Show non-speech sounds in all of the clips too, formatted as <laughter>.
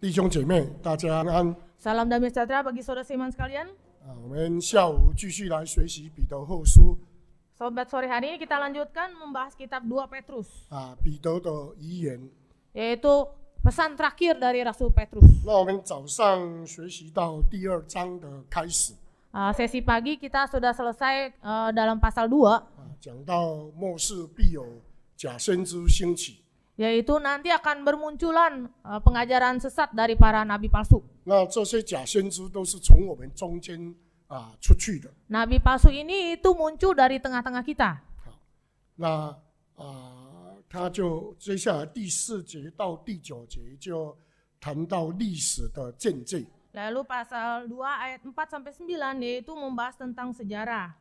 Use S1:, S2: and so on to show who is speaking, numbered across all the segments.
S1: 弟兄姐妹，大家安安。
S2: Salam damai sejahtera bagi saudara seiman sekalian.
S1: 啊，我们下午继续来学习彼得后书
S2: sore hari ini kita lanjutkan membahas kitab 2 Petrus,
S1: 啊彼得的遗言。yaitu
S2: pesan terakhir dari Rasul Petrus. sesi pagi kita sudah selesai eh, dalam pasal dua。啊，
S1: 讲到末世必有假先知兴起。
S2: yaitu nanti akan bermunculan e, pengajaran sesat dari para nabi palsu. nabi palsu ini itu muncul dari tengah-tengah kita. Lalu pasal 2 ayat 4 sampai 9 yaitu membahas tentang sejarah.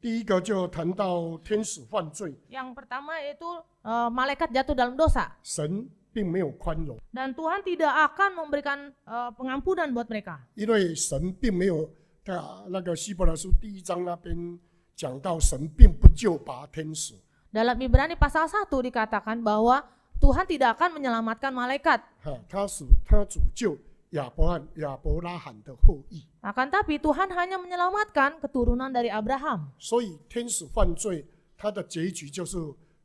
S1: 第一个就谈到天使犯罪。
S2: Yang pertama yaitu e, malaikat jatuh dalam dosa. Dan Tuhan tidak akan memberikan e, pengampunan buat mereka.
S1: Ibrani
S2: pasal satu dikatakan bahwa Tuhan tidak akan menyelamatkan
S1: malaikat. 亚伯罕亚伯拉罕的后裔。Akan tapi Tuhan hanya menyelamatkan keturunan dari Abraham. 所以天使犯罪，它的结局就是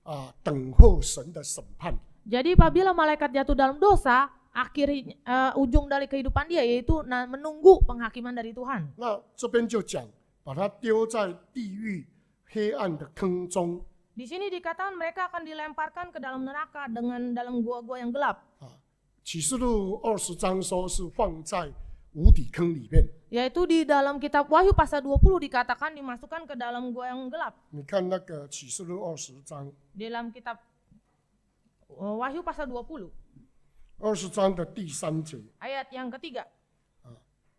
S1: 啊、呃、等候神的审判。
S2: Jadi ah, apabila malaikat jatuh dalam dosa, akhir uh, eh, ujung dari kehidupan dia yaitu menunggu penghakiman dari
S1: Tuhan. Nah,
S2: sini dikatakan mereka akan dilemparkan ke dalam neraka dengan dalam gua-gua yang gelap. Ah.
S1: 启示录二十章说是放在无底坑里面。yaitu
S2: di dalam kitab Wahyu pasal 20 dikatakan dimasukkan ke dalam gua yang gelap. 你看那个启
S1: 示录二十章。
S2: Di dalam kitab eh, Wahyu pasal 20.
S1: 二十章的第三节。
S2: Ayat yang ketiga.
S1: 啊，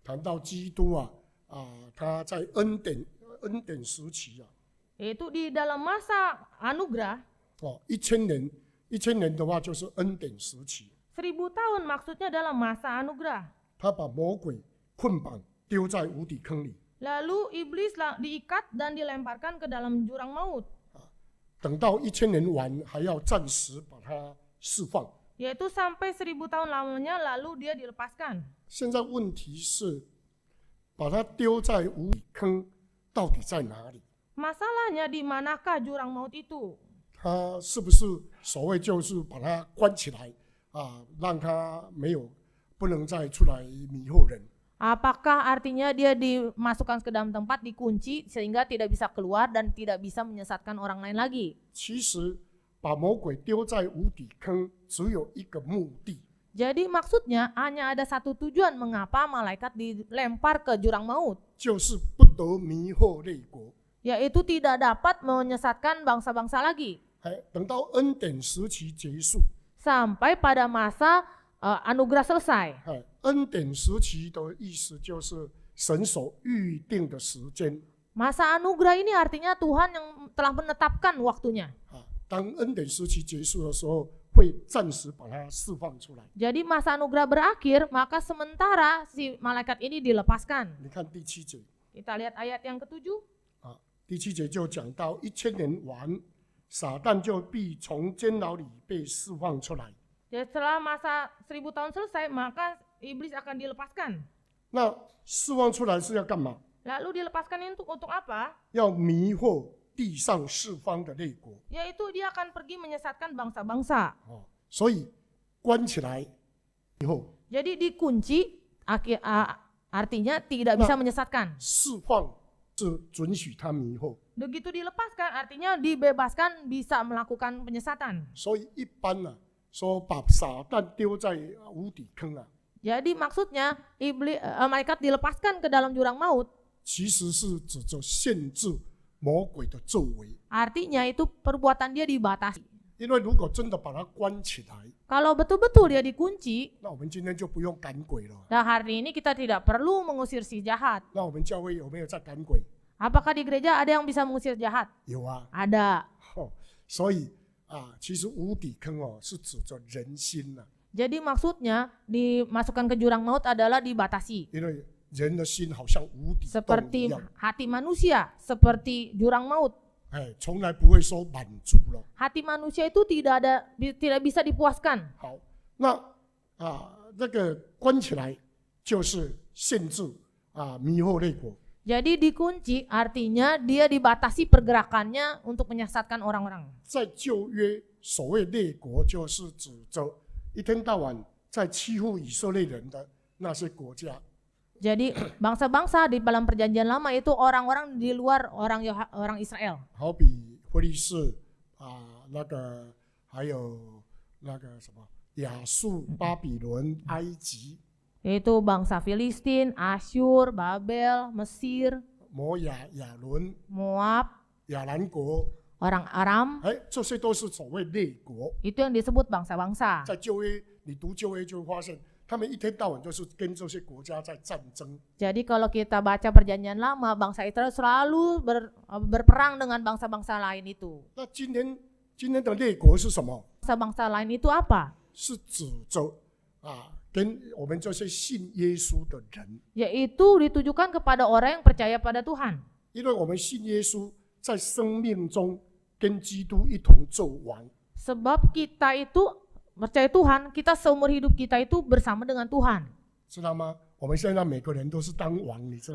S1: 谈到基督啊啊，他在恩典恩典时期啊。
S2: yaitu di dalam masa anugerah.
S1: 哦，一千年，一千年的话就是恩典时期。
S2: seribu tahun maksudnya dalam masa anugerah. Lalu iblis diikat dan dilemparkan ke dalam jurang maut. Yaitu sampai seribu tahun lamanya lalu dia dilepaskan. Masalahnya di manakah jurang maut itu?
S1: 它是不是所谓就是把它关起来？啊，让他没有不能再出来迷惑人。
S2: Apakah artinya dia dimasukkan ke dalam tempat dikunci sehingga tidak bisa keluar dan tidak bisa menyesatkan orang lain lagi? Jadi maksudnya hanya ada satu tujuan mengapa malaikat dilempar ke jurang
S1: maut, Yaitu tidak
S2: dapat menyesatkan bangsa-bangsa lagi sampai pada masa uh, anugerah selesai. Masa anugerah ini artinya Tuhan yang telah menetapkan waktunya. Jadi masa anugerah berakhir, maka sementara si malaikat ini dilepaskan. Kita lihat ayat yang ketujuh.
S1: 啊，第七节就讲到一千年完 setelah
S2: masa seribu tahun selesai, maka iblis akan dilepaskan. Lalu dilepaskan untuk untuk apa? itu dia akan pergi menyesatkan bangsa-bangsa. Jadi, dikunci artinya tidak bisa menyesatkan begitu dilepaskan artinya dibebaskan bisa melakukan penyesatan. Jadi maksudnya iblis eh, malaikat dilepaskan ke dalam
S1: jurang maut. Artinya itu perbuatan dia dibatasi. 因为如果真的把它关起来，kalau betul-betul dia
S2: dikunci，那我们今天就不用赶鬼了。Nah hari ini kita tidak perlu mengusir si jahat。
S1: 那我们教会有没有在赶鬼
S2: ？Apakah di gereja ada yang bisa mengusir maksudnya dimasukkan ke jurang maut adalah dibatasi. Seperti hati manusia seperti jurang maut.
S1: 哎，从来不会说满足了。
S2: Hati manusia itu tidak ada tidak bisa dipuaskan.
S1: 好，那啊，那个关起来就是限制啊，迷惑类国。
S2: Jadi dikunci artinya dia dibatasi pergerakannya untuk menyesatkan orang-orang.
S1: 在旧约，所谓列国就是指着一天到晚在欺负以色列人的那些国家。jadi bangsa-bangsa
S2: di dalam perjanjian lama itu orang-orang di luar orang Yoha, orang Israel.
S1: Hobi, ah, Naga, Naga, apa? Yasu, Babylon,
S2: Itu bangsa Filistin, Asyur, Babel, Mesir, ya, ya, Moab, Yalun, Moab, Yalanko, orang Aram. Eh, itu yang disebut bangsa-bangsa. 在
S1: 旧约，你读旧约就发现。他们一天到晚就是跟这些国家在战争。
S2: Jadi kalau kita baca perjanjian lama, bangsa Israel selalu ber, berperang dengan bangsa-bangsa lain itu.
S1: 那今天今天的列国是什么
S2: ？Bangsa-bangsa lain itu apa? 是指
S1: 着啊跟我们这些信耶稣的人。
S2: Yaitu ditujukan kepada orang yang percaya pada Tuhan.
S1: kita itu percaya Tuhan, kita seumur
S2: hidup kita itu bersama dengan Tuhan.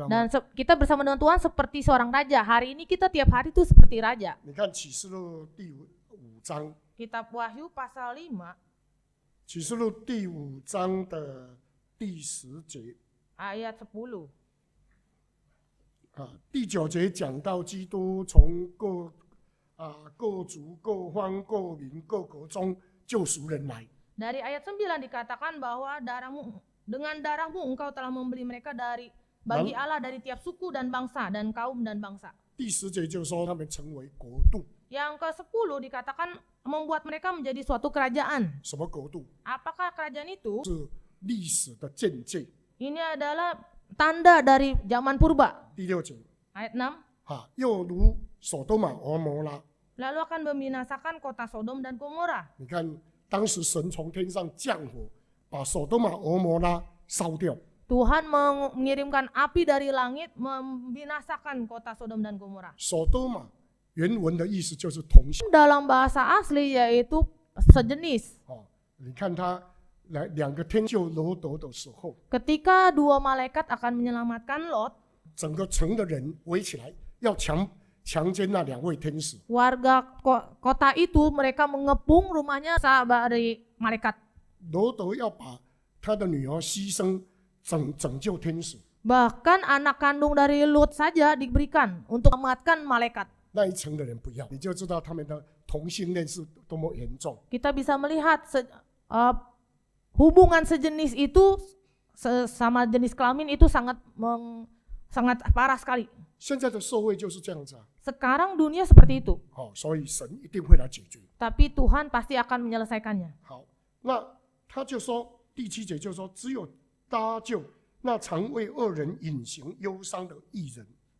S2: dan kita bersama dengan Tuhan seperti seorang raja. Hari ini kita tiap hari itu seperti raja. Kan Kitab Wahyu pasal 5. Ayat 10.
S1: 啊，第九节讲到基督从各啊各族、各方、各民、各国中 dari
S2: ayat 9 dikatakan bahwa darahmu dengan darahmu engkau telah membeli mereka dari bagi Allah dari tiap suku dan bangsa dan kaum dan bangsa. Yang ke ke-10 dikatakan membuat mereka menjadi suatu
S1: kerajaan.
S2: Apakah kerajaan itu? Ini adalah tanda dari zaman purba. Ayat 6 lalu akan membinasakan kota Sodom dan Gomora. Tuhan mengirimkan api dari langit membinasakan kota Sodom dan Gomora.
S1: Sodoma 原文的意思就是同性。
S2: Dalam bahasa asli yaitu sejenis. 哦，你看他
S1: 来两个天救罗德的时候
S2: ，ketika dua malaikat akan menyelamatkan Lot，
S1: 整个城的人围起来，要强
S2: Warga kota itu mereka mengepung rumahnya sahabat dari malaikat. Bahkan anak kandung dari Lot saja diberikan untuk mematkan malaikat. Kita bisa melihat se, uh, hubungan sejenis itu sama jenis kelamin itu sangat meng, sangat parah sekali. Sekarang dunia seperti itu. Tapi Tuhan pasti akan menyelesaikannya.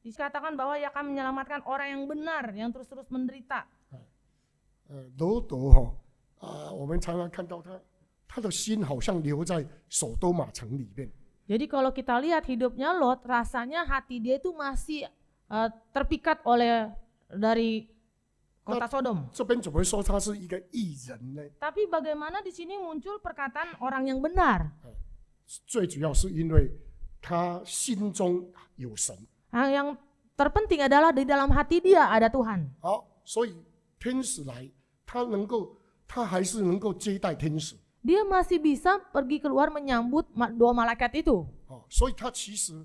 S2: Dikatakan bahwa ia akan menyelamatkan orang yang benar yang terus-terus menderita. Jadi kalau kita lihat hidupnya Lot, rasanya hati dia itu masih Eh, terpikat oleh dari kota Sodom.
S1: Eh. Tapi bagaimana di sini muncul perkataan orang yang benar?
S2: Nah, yang terpenting adalah di dalam hati dia ada Tuhan. Dia masih bisa pergi keluar menyambut dua malaikat itu.
S1: 所以他其实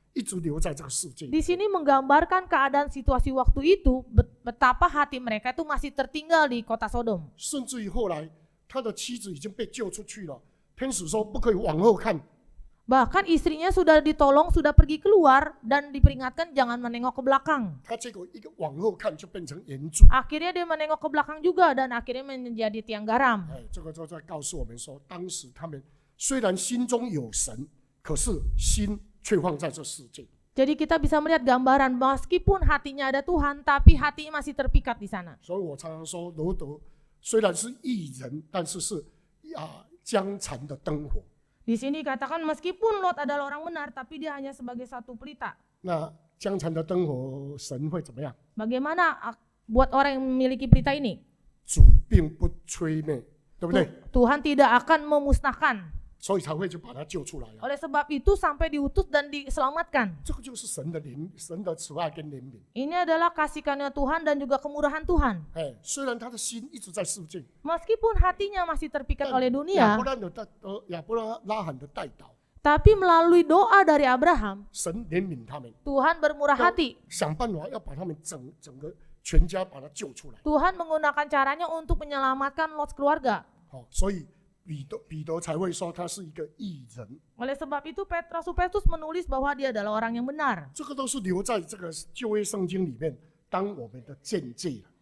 S1: Di
S2: sini menggambarkan keadaan situasi waktu itu betapa hati mereka itu masih tertinggal di kota Sodom. bahkan istrinya sudah ditolong, sudah pergi keluar dan diperingatkan jangan menengok ke belakang. Akhirnya dia menengok ke belakang juga dan akhirnya menjadi tiang garam.
S1: ini
S2: jadi kita bisa melihat gambaran meskipun hatinya ada Tuhan, tapi hati masih terpikat di sana. Di sini katakan meskipun Lot adalah orang benar, tapi dia hanya sebagai satu pelita. Nah, buat orang yang memiliki pelita ini? Tuhan tidak akan memusnahkan.
S1: Oleh
S2: sebab itu sampai diutus dan diselamatkan. Ini adalah kasih karunia Tuhan dan juga kemurahan Tuhan. Meskipun hatinya masih terpikat oleh dunia. Tapi melalui doa dari Abraham, Tuhan bermurah hati. Tuhan menggunakan caranya untuk menyelamatkan Lot keluarga.
S1: 彼得彼得才会说他是一个义人。Oleh sebab itu Petrus Petrus menulis bahwa dia adalah orang yang benar.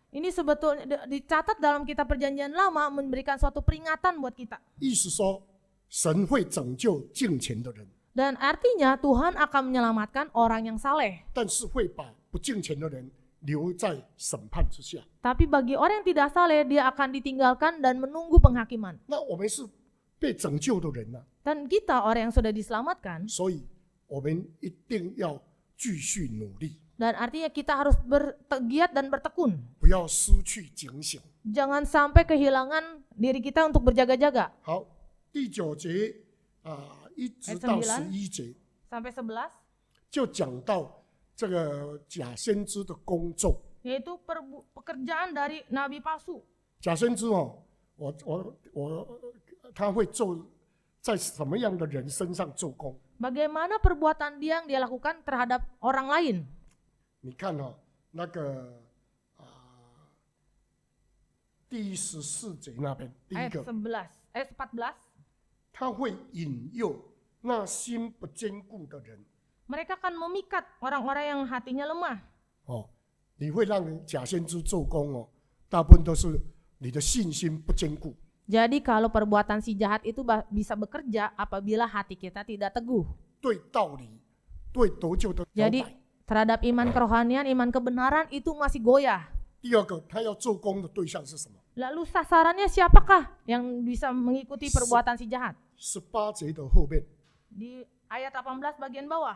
S2: Ini sebetulnya dicatat dalam kitab perjanjian lama memberikan suatu peringatan buat kita.
S1: 意思说，神会拯救敬虔的人。
S2: Dan artinya Tuhan akan
S1: menyelamatkan orang yang saleh. 但是会把不敬虔的人
S2: tapi bagi orang yang tidak saleh, dia akan ditinggalkan dan menunggu penghakiman. Dan kita orang yang sudah diselamatkan. Dan artinya kita harus bertegiat dan bertekun. Jangan sampai kehilangan diri kita untuk berjaga-jaga. sampai 11.
S1: 这个假先知的工作。
S2: yaitu per, pekerjaan dari nabi palsu. Bagaimana perbuatan dia yang dia lakukan terhadap orang lain?
S1: 你看哦，那个啊、呃，第十四节那边第一 Ayat 个，11, ayat tidak
S2: mereka akan memikat orang-orang yang hatinya lemah.
S1: Oh, 你会让假先知做工哦，大部分都是你的信心不坚固。
S2: Jadi kalau perbuatan si jahat itu bisa bekerja apabila hati kita tidak teguh. Jadi terhadap iman kerohanian, iman kebenaran itu masih goyah. 第
S1: 二个，他要做工的对象是什么
S2: ？Lalu sasarannya siapakah yang bisa mengikuti
S1: perbuatan si jahat? 十八节的后面
S2: ，Di ayat 18 bagian bawah.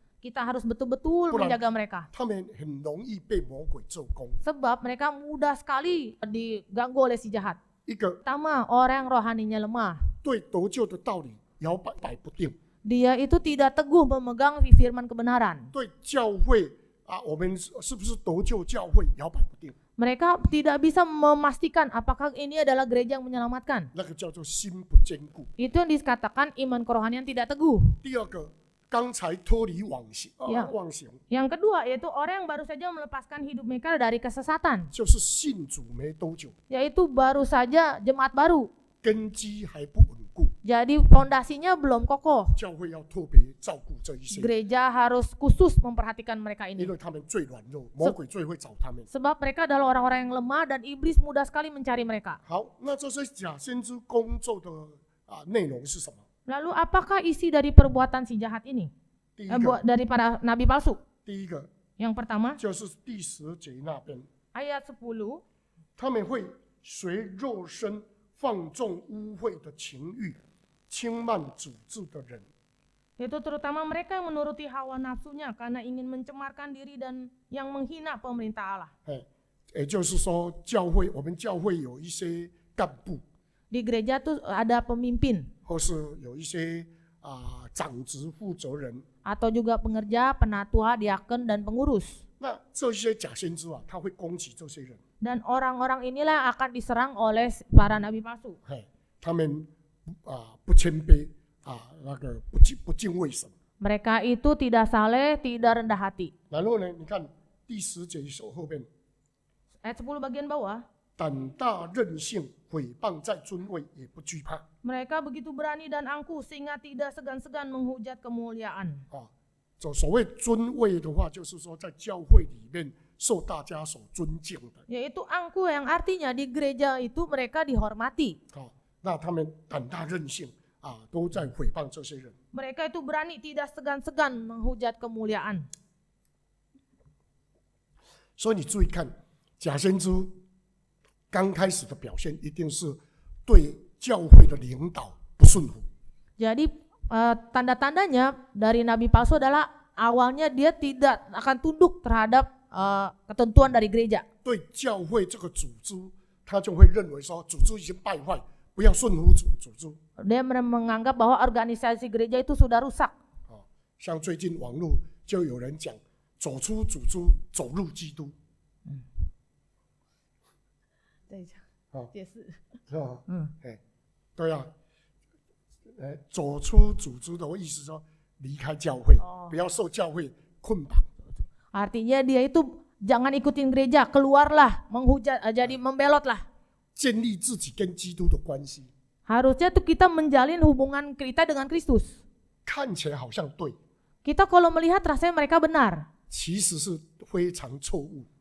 S2: Kita harus betul-betul menjaga mereka. Sebab mereka mudah sekali diganggu oleh si jahat. Pertama, orang rohaninya lemah. Dia itu tidak teguh memegang firman kebenaran. Mereka tidak bisa memastikan apakah ini adalah gereja yang menyelamatkan. Itu yang dikatakan iman kerohanian tidak teguh yang, kedua yaitu orang yang baru saja melepaskan hidup mereka dari kesesatan. Yaitu baru saja jemaat baru. Jadi fondasinya belum kokoh. Gereja harus khusus memperhatikan mereka ini. Sebab mereka adalah orang-orang yang lemah dan iblis mudah sekali mencari mereka. Lalu apakah isi dari perbuatan si jahat ini? Eh, Tiga. Eh, dari para nabi palsu? Tiga. Yang pertama?
S1: Ayat 10. 他们会随肉身放纵污秽的情欲，轻慢主治的人。
S2: yaitu terutama mereka yang menuruti hawa nafsunya karena ingin mencemarkan diri dan yang menghina pemerintah Allah.
S1: Di gereja itu ada pemimpin. 或是有一些啊、呃、长职负责人
S2: ，atau juga pengerja, penatua, diaken dan pengurus.
S1: 那这些假先知啊，他会攻击这些人。
S2: Dan orang-orang inilah akan diserang oleh para nabi palsu. Mereka itu tidak saleh, tidak rendah hati.
S1: Lalu nih, di sepuluh bagian bawah. 胆大任性。
S2: mereka begitu berani dan angkuh sehingga tidak segan-segan menghujat kemuliaan. Yaitu angkuh yang artinya di gereja itu mereka
S1: dihormati.
S2: Mereka itu berani tidak segan-segan menghujat kemuliaan.
S1: 所以你注意看，假先知。刚开始的表现一定是对教会的领导不顺服。
S2: jadi tanda-tandanya dari nabi p a u s u s adalah awalnya dia tidak akan tunduk terhadap ketentuan dari gereja。
S1: 对教会这个组织，他就会认为说，组织已经败坏，不要顺服组组织。
S2: dia m e menganggap bahwa organisasi gereja itu sudah rusak。
S1: 像最近网络就有人讲，走出组织，走入基督。
S2: Artinya dia itu jangan ikutin gereja, keluarlah, menghujat, eh, jadi nah. membelotlah.
S1: 建立自己跟基督的关系。
S2: Harusnya tuh kita menjalin hubungan kita dengan Kristus. Kita kalau melihat rasanya mereka benar.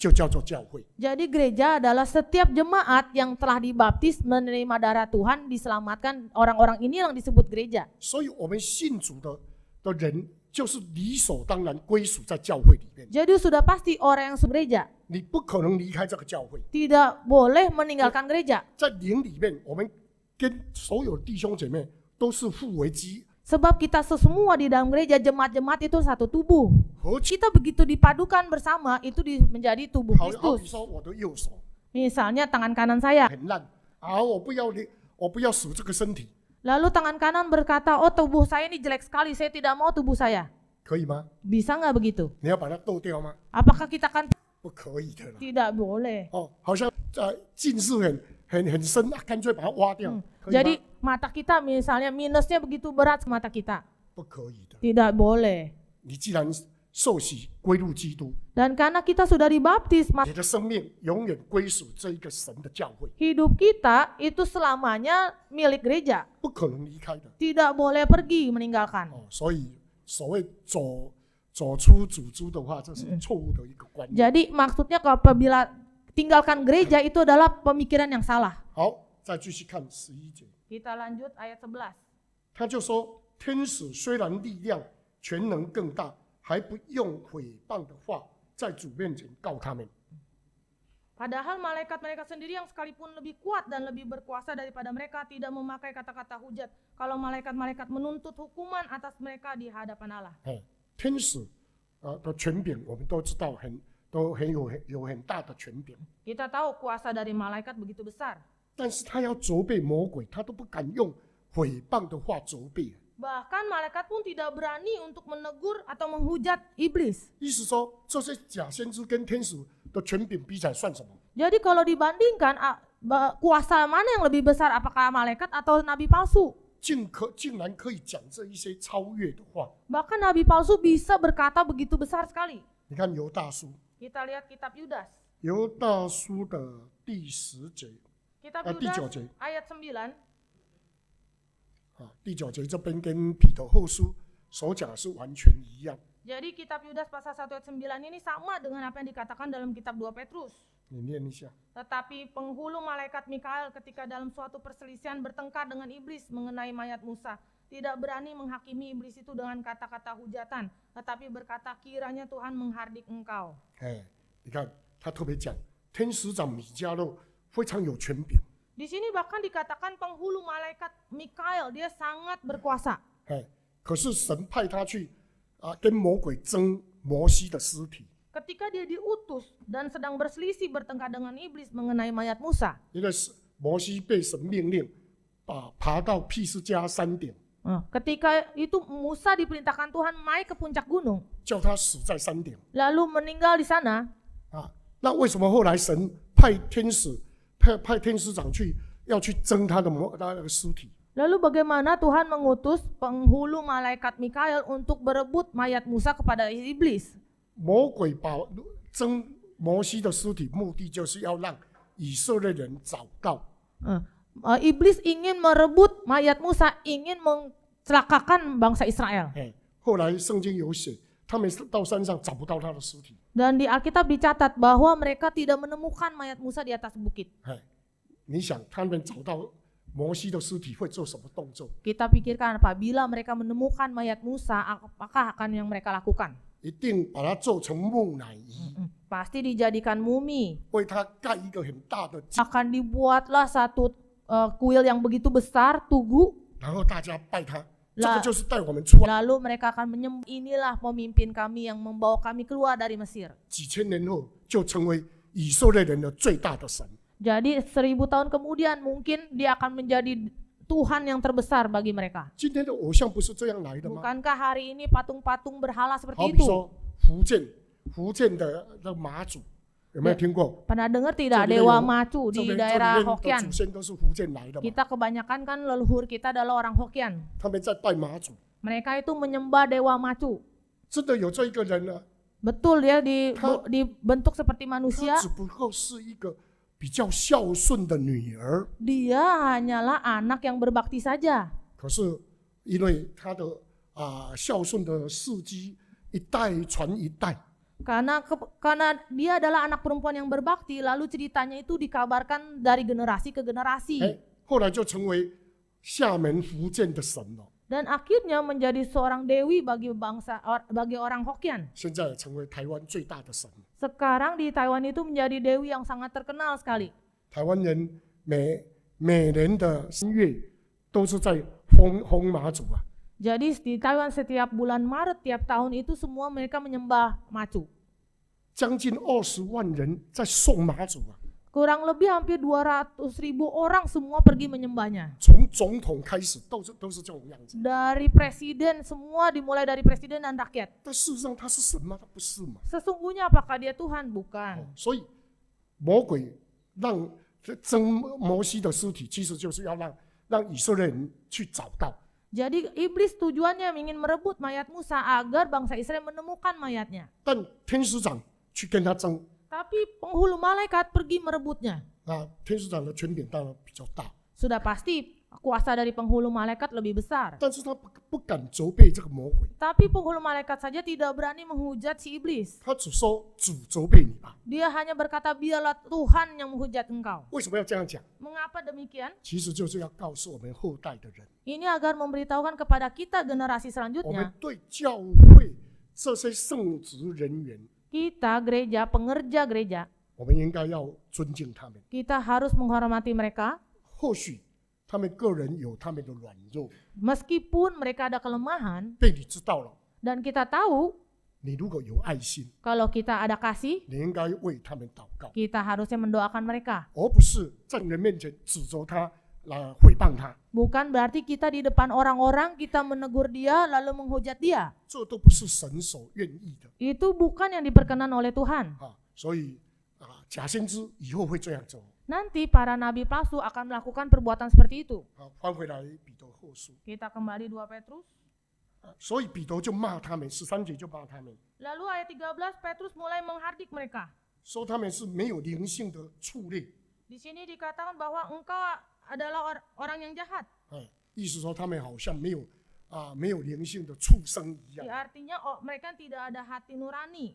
S1: Jadi
S2: gereja adalah setiap jemaat yang telah dibaptis menerima darah Tuhan diselamatkan orang-orang ini yang
S1: disebut gereja. Jadi sudah pasti orang yang gereja. tidak boleh meninggalkan gereja.
S2: Sebab kita semua di dalam gereja jemaat-jemaat itu satu tubuh. Kita begitu dipadukan bersama itu menjadi tubuh Kristus. Iya, Misalnya tangan kanan saya. Lalu tangan kanan berkata, oh tubuh saya ini jelek sekali, saya tidak mau tubuh saya. Bisa nggak begitu? Apakah kita akan? Tidak boleh. Jadi mata kita misalnya minusnya begitu berat mata kita.
S1: Tidak boleh. Dan karena kita sudah dibaptis,
S2: hidup kita itu selamanya milik gereja. Tidak boleh pergi meninggalkan.
S1: maksudnya
S2: kalau maksudnya apabila tinggalkan gereja itu
S1: adalah pemikiran yang salah. kita lanjut
S2: ayat 11. Padahal malaikat mereka sendiri yang sekalipun lebih kuat dan lebih berkuasa daripada mereka tidak memakai kata-kata hujat kalau malaikat-malaikat menuntut hukuman atas mereka di hadapan Allah.
S1: 我们都知道很,都很有有很大的权柄。
S2: Kita tahu kuasa dari malaikat begitu besar。
S1: 但是他要责备魔鬼，他都不敢用毁谤的话责备。
S2: Bahkan malaikat pun tidak berani untuk menegur atau menghujat iblis. 意思说，这些假先知跟天使的权柄比起来算什么？Jadi kalau dibandingkan kuasa mana yang lebih besar, apakah malaikat atau nabi palsu? 竟
S1: 可竟然可以讲这一些超越的话。Bahkan nabi palsu bisa berkata begitu besar sekali.
S2: Kita lihat kitab Yudas.
S1: Yudas 书的第十节
S2: ，Kitab Eh, Kitab ah, Yudas 节 ayat 9. Ah, Jadi kitab Yudas pasal 1 ayat 9 ini sama dengan apa yang dikatakan dalam kitab 2 Petrus. Tetapi penghulu malaikat Mikael ketika dalam suatu perselisihan bertengkar dengan iblis mengenai mayat Musa, tidak berani menghakimi iblis itu dengan kata-kata hujatan, tetapi berkata kiranya Tuhan menghardik engkau. Di sini bahkan dikatakan penghulu malaikat Mikael dia sangat berkuasa. Ketika dia diutus dan sedang berselisih bertengkar dengan iblis mengenai
S1: mayat Musa.
S2: Ketika itu Musa diperintahkan Tuhan naik ke puncak gunung. Lalu meninggal di sana.
S1: Ah, Lalu bagaimana
S2: Tuhan mengutus penghulu malaikat Mikael untuk berebut mayat Musa kepada iblis?
S1: 魔鬼把争摩西的尸体，目的就是要让以色列人找到。嗯。Eh, iblis ingin merebut mayat Musa, ingin mencelakakan bangsa Israel.
S2: Dan di Alkitab dicatat bahwa mereka tidak
S1: menemukan mayat Musa di atas
S2: bukit. Kita pikirkan apabila mereka menemukan mayat Musa, apakah akan yang mereka lakukan? pasti dijadikan mumi. Akan dibuatlah satu uh, kuil yang begitu besar, tugu. Lalu, mereka akan menyembah inilah pemimpin kami yang membawa kami keluar dari Mesir. Jadi seribu tahun kemudian mungkin dia akan menjadi Tuhan yang terbesar bagi mereka.
S1: Bukankah hari ini patung-patung berhala seperti itu? Pernah
S2: dengar tidak Dewa Macu di daerah Hokian? Kita kebanyakan kan leluhur kita adalah orang Hokian. Mereka itu menyembah Dewa Macu. Betul dia di, dibentuk seperti manusia. Dia hanyalah anak yang berbakti saja.
S1: 可是因为他的啊、呃、孝顺的事迹一代传一
S2: 代。karena ke, karena dia adalah anak perempuan yang berbakti lalu ceritanya itu dikabarkan dari generasi ke generasi dan akhirnya menjadi seorang dewi bagi bangsa bagi orang Hokkien sekarang di Taiwan itu menjadi dewi yang sangat terkenal sekali Taiwan jadi di Taiwan setiap bulan Maret tiap tahun itu semua mereka menyembah macu. Kurang lebih hampir 200 ribu orang semua pergi menyembahnya. Dari presiden semua dimulai dari presiden dan rakyat. Sesungguhnya apakah dia Tuhan? Bukan.
S1: Jadi, oh,
S2: jadi iblis tujuannya ingin merebut mayat Musa agar bangsa Israel menemukan mayatnya. Tapi penghulu malaikat pergi merebutnya. Nah, Sudah pasti kuasa dari penghulu malaikat lebih besar. Tapi penghulu malaikat saja tidak berani menghujat si iblis. Dia hanya berkata biarlah Tuhan yang menghujat engkau. Mengapa demikian? Ini agar memberitahukan kepada kita generasi selanjutnya. Kita gereja, pengerja gereja. Kita harus menghormati mereka.
S1: 他们个人有他们的软弱。
S2: Meskipun mereka ada kelemahan, kelemahan，被你知道了。Dan kita tahu, kalau kita ada kasih, kasih，
S1: 你应该为他们祷告。
S2: Kita harusnya mendoakan mereka, Bukan berarti kita di depan orang-orang kita menegur dia lalu menghujat dia. Itu bukan yang diperkenan oleh Tuhan nanti para nabi palsu akan melakukan perbuatan seperti itu. Kita kembali 2 Petrus. Lalu ayat 13 Petrus mulai menghardik mereka. Di sini dikatakan bahwa engkau adalah orang yang jahat.
S1: 意思说他们好像没有啊，没有灵性的畜生一样。
S2: Artinya oh, mereka tidak ada hati nurani.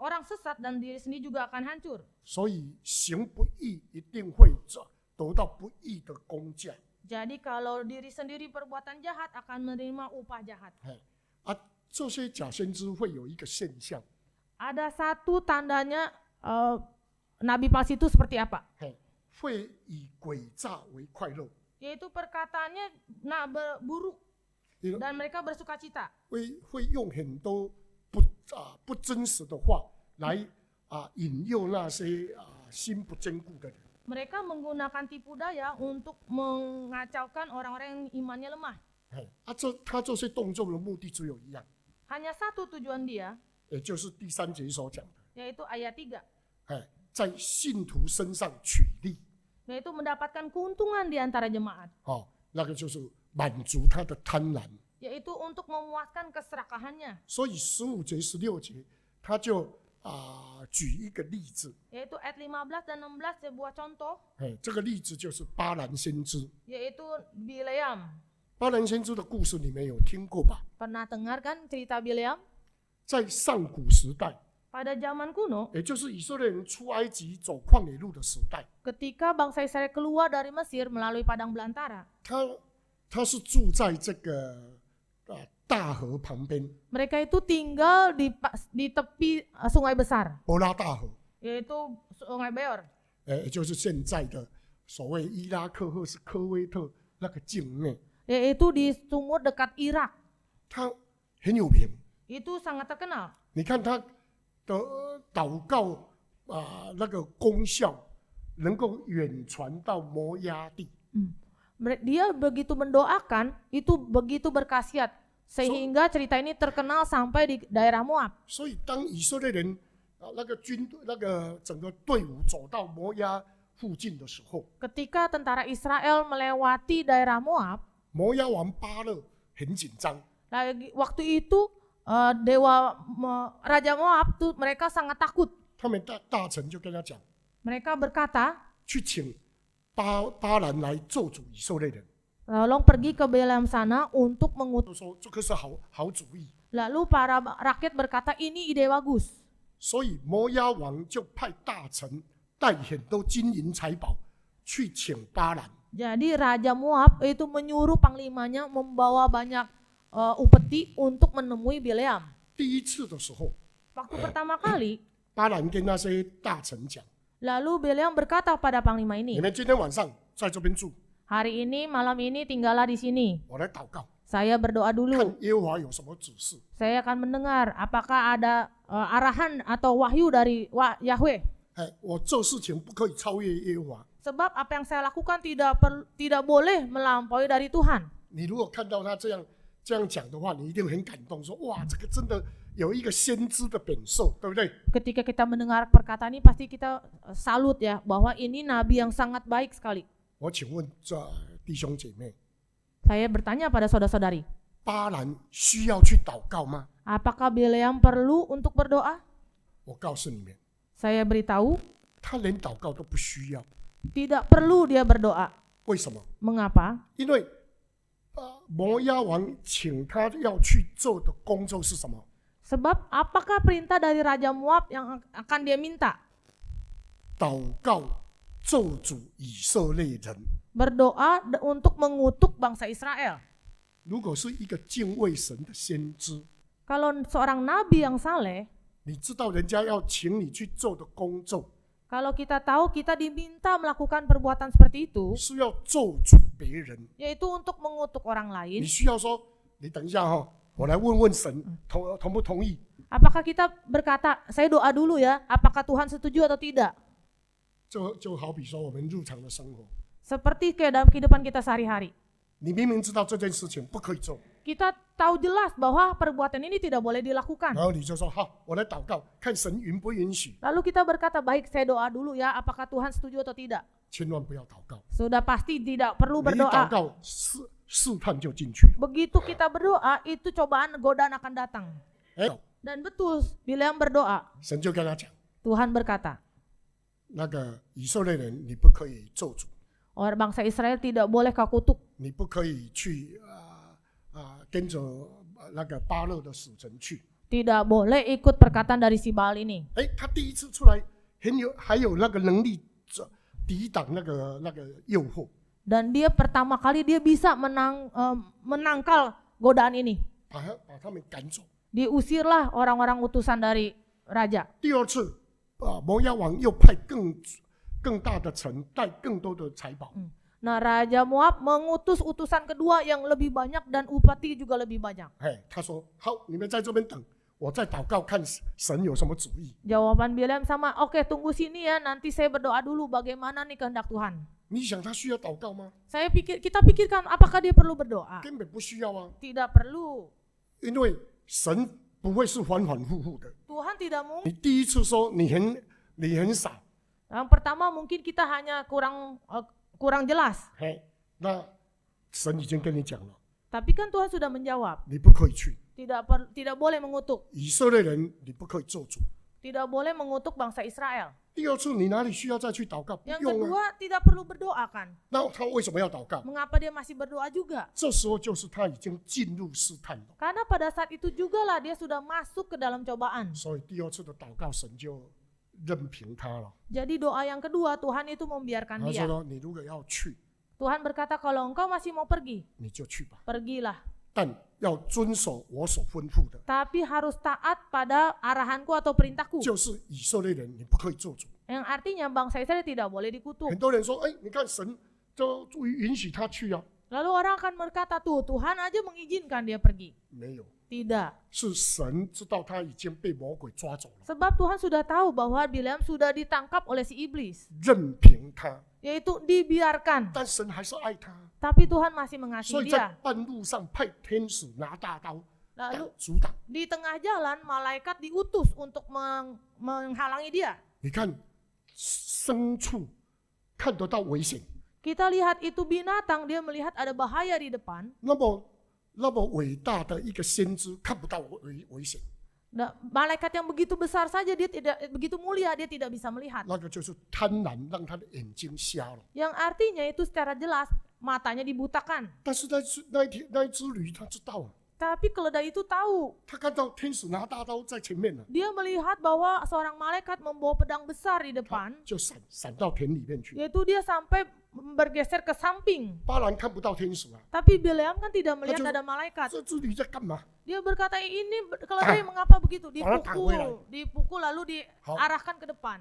S2: orang sesat dan diri sendiri juga akan hancur. Jadi, kalau diri sendiri perbuatan jahat akan menerima upah jahat.
S1: ada satu tandanya
S2: uh, nabi palsu itu seperti apa? yaitu perkataannya nah, buruk iya. dan mereka bersuka cita.
S1: 啊不真实的话来啊引诱那些啊心不坚固的人。
S2: Mereka menggunakan tipu daya untuk mengacaukan orang-orang yang imannya lemah. hanya satu tujuan dia,
S1: yaitu ayat 3, 哎，在信徒身上取利
S2: ，yaitu mendapatkan keuntungan di antara jemaat.
S1: 哦，那个就是满足他的贪婪 oh,
S2: yaitu untuk memuaskan keserakahannya. yaitu ayat 15 dan 16 sebuah contoh Yaitu Bileam. Pernah dengar kan cerita Bileam? Pada zaman kuno, ketika bangsa Israel keluar dari Mesir melalui padang belantara, 他他
S1: 是住在这个 Nah,
S2: Mereka itu tinggal di di tepi eh, sungai besar.
S1: Bola Tahu.
S2: Yaitu sungai Beor.
S1: Eh, Yaitu di sumur dekat Irak.
S2: Itu sangat terkenal.
S1: 你看它的祷告啊、呃，那个功效能够远传到摩崖地。
S2: 嗯。dia begitu mendoakan itu begitu berkhasiat sehingga cerita ini terkenal sampai di daerah Moab.
S1: ketika tentara Israel
S2: melewati daerah Moab, waktu itu e, dewa raja Moab tuh mereka sangat takut.
S1: Mereka berkata. 巴巴兰来做主以色列人。Tolong pergi ke Belam sana untuk mengutus.
S2: Lalu para rakyat berkata ini ide bagus.
S1: 所以摩押王就派大臣带很多金银财宝去请巴兰。
S2: Jadi Raja Moab itu menyuruh panglimanya membawa banyak uh, upeti untuk menemui Bileam.
S1: waktu pertama kali, Balan 跟那些大臣讲,
S2: Lalu beliau berkata pada panglima ini, Hari ini malam ini tinggallah di sini.
S1: Saya berdoa
S2: dulu. Saya akan mendengar apakah ada uh, arahan atau wahyu dari Wa-
S1: Yahweh. Sebab
S2: apa yang saya lakukan
S1: tidak per- tidak boleh melampaui dari Tuhan. 你如果看到他这样这样讲的话，你一定很感动，说哇，这个真的 Ketika kita mendengar
S2: perkataan ini pasti kita eh, salut ya bahwa ini nabi yang sangat baik sekali.
S1: Saya bertanya pada saudara-saudari，巴兰需要
S2: 去祷告吗？Apakah saudari Bileam perlu untuk berdoa? Saya beritahu. beritahu，他连祷告都不需要，tidak perlu dia berdoa. Mengapa? berdoa。为什
S1: 么？Mengapa？因为，呃，摩押王请他要去做的工作是什么？Sebab
S2: apakah perintah dari Raja Muab yang akan dia
S1: minta? Berdoa untuk mengutuk bangsa Israel. Kalau seorang nabi yang saleh,
S2: kalau kita tahu kita diminta melakukan perbuatan seperti itu, yaitu untuk mengutuk orang lain. Apakah kita berkata, saya doa dulu ya, apakah Tuhan setuju atau tidak? 就就好比说我们日常的生活，Seperti kayak dalam kehidupan kita sehari-hari. 你明明知道这件事情不可以做，Kita tahu jelas bahwa perbuatan ini tidak boleh dilakukan. 后你就
S1: 说好，我来祷告，看神允不允许。
S2: Lalu kita berkata, baik saya doa dulu ya, apakah Tuhan setuju atau tidak?
S1: 千万不要祷告
S2: ，Sudah pasti tidak perlu berdoa begitu kita berdoa, itu cobaan godaan akan datang. Eh. Dan betul, bila yang berdoa. Tuhan
S1: berkata, orang bangsa
S2: Israel tidak boleh kau kutuk. tidak boleh ikut perkataan dari si Baal ini dan dia pertama kali dia
S1: bisa menang uh, menangkal godaan ini.
S2: Diusirlah orang-orang utusan dari raja. Ah,
S1: hmm.
S2: Nah, Raja Moab mengutus utusan kedua yang lebih banyak dan upati juga lebih banyak.
S1: Hey, kan 他说,好,你们在这边等,我在祷告看神有什么主意。
S2: Jawaban sama, oke okay, tunggu sini ya, nanti saya berdoa dulu bagaimana nih kehendak Tuhan. 你想他需要祷告吗？Saya pikir kita pikirkan apakah dia perlu berdoa? 根本不需要啊，Tidak perlu. tidak 你 pertama mungkin kita hanya kurang eh, kurang jelas。嘿，
S1: 那神已经跟你讲了。
S2: Tapi kan Tuhan sudah menjawab。
S1: 你不可以去。
S2: Tidak per- tidak boleh mengutuk.
S1: 以色列人，你不可以做主
S2: ，tidak boleh mengutuk bangsa
S1: Israel. Yang kedua
S2: tidak perlu berdoa kan?
S1: dia masih berdoa juga? Karena pada
S2: saat itu juga lah dia sudah masuk ke dalam cobaan. Jadi doa yang kedua Tuhan itu membiarkan 他 dia. Tuhan berkata kalau engkau masih mau pergi, pergilah."
S1: 要遵守我所吩咐的。
S2: Tapi harus taat pada arahanku atau perintahku. artinya bangsa Israel tidak boleh dikutuk. orang akan berkata, tuh Tuhan aja mengizinkan dia pergi. Tidak. Sebab Tuhan sudah tahu bahwa Bileam sudah ditangkap oleh si iblis. Yaitu dibiarkan. Tapi Tuhan masih mengasihi dia. Lalu di tengah jalan malaikat diutus untuk meng menghalangi dia. Kita lihat itu binatang dia melihat ada bahaya di depan.
S1: 那么伟大的一个先知看不到危危险。
S2: Nah, yang begitu besar saja dia tidak begitu mulia dia tidak bisa melihat. Yang artinya itu secara jelas matanya dibutakan. Tapi keledai itu tahu. Dia melihat bahwa seorang malaikat membawa pedang besar di depan. Yaitu dia sampai bergeser ke samping. Tapi Bileam kan tidak melihat ada malaikat. Dia berkata ini keledai mengapa begitu? Dipukul, dipukul lalu diarahkan ke depan.